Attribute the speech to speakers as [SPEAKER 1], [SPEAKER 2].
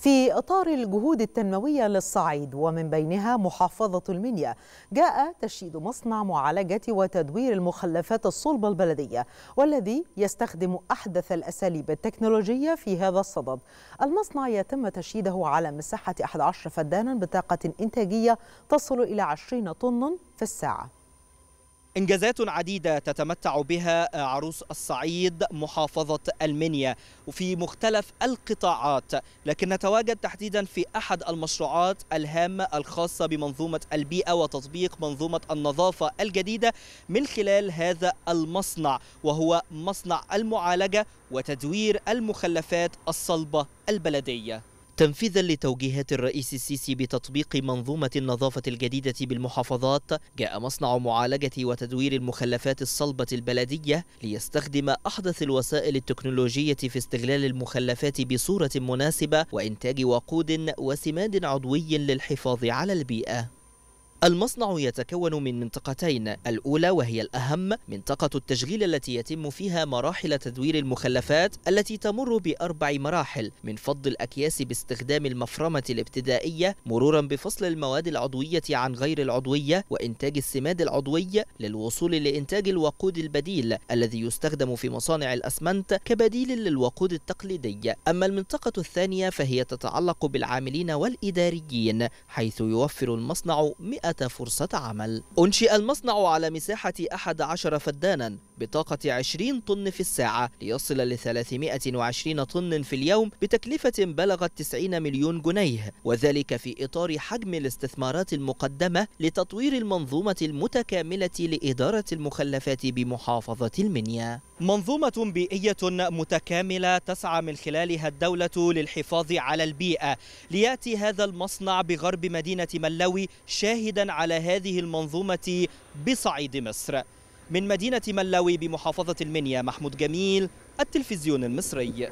[SPEAKER 1] في إطار الجهود التنموية للصعيد ومن بينها محافظة المنيا جاء تشييد مصنع معالجة وتدوير المخلفات الصلبة البلدية والذي يستخدم أحدث الأساليب التكنولوجية في هذا الصدد المصنع يتم تشييده على مساحة 11 فدانا بطاقة إنتاجية تصل إلى 20 طن في الساعة
[SPEAKER 2] إنجازات عديدة تتمتع بها آه، عروس الصعيد محافظة المنيا وفي مختلف القطاعات لكن نتواجد تحديدا في أحد المشروعات الهامة الخاصة بمنظومة البيئة وتطبيق منظومة النظافة الجديدة من خلال هذا المصنع وهو مصنع المعالجة وتدوير المخلفات الصلبة البلدية تنفيذا لتوجيهات الرئيس السيسي بتطبيق منظومة النظافة الجديدة بالمحافظات جاء مصنع معالجة وتدوير المخلفات الصلبة البلدية ليستخدم أحدث الوسائل التكنولوجية في استغلال المخلفات بصورة مناسبة وإنتاج وقود وسماد عضوي للحفاظ على البيئة المصنع يتكون من منطقتين الأولى وهي الأهم منطقة التشغيل التي يتم فيها مراحل تدوير المخلفات التي تمر بأربع مراحل من فض الأكياس باستخدام المفرمة الابتدائية مرورا بفصل المواد العضوية عن غير العضوية وإنتاج السماد العضوي للوصول لإنتاج الوقود البديل الذي يستخدم في مصانع الأسمنت كبديل للوقود التقليدي أما المنطقة الثانية فهي تتعلق بالعاملين والإداريين حيث يوفر المصنع مئة فرصة عمل أنشئ المصنع على مساحة 11 فدانا بطاقة 20 طن في الساعة ليصل ل 320 طن في اليوم بتكلفة بلغت 90 مليون جنيه وذلك في إطار حجم الاستثمارات المقدمة لتطوير المنظومة المتكاملة لإدارة المخلفات بمحافظة المنيا منظومة بيئية متكاملة تسعى من خلالها الدولة للحفاظ على البيئة ليأتي هذا المصنع بغرب مدينة ملوي شاهدا على هذه المنظومة بصعيد مصر من مدينة ملاوي بمحافظة المنيا محمود جميل التلفزيون المصري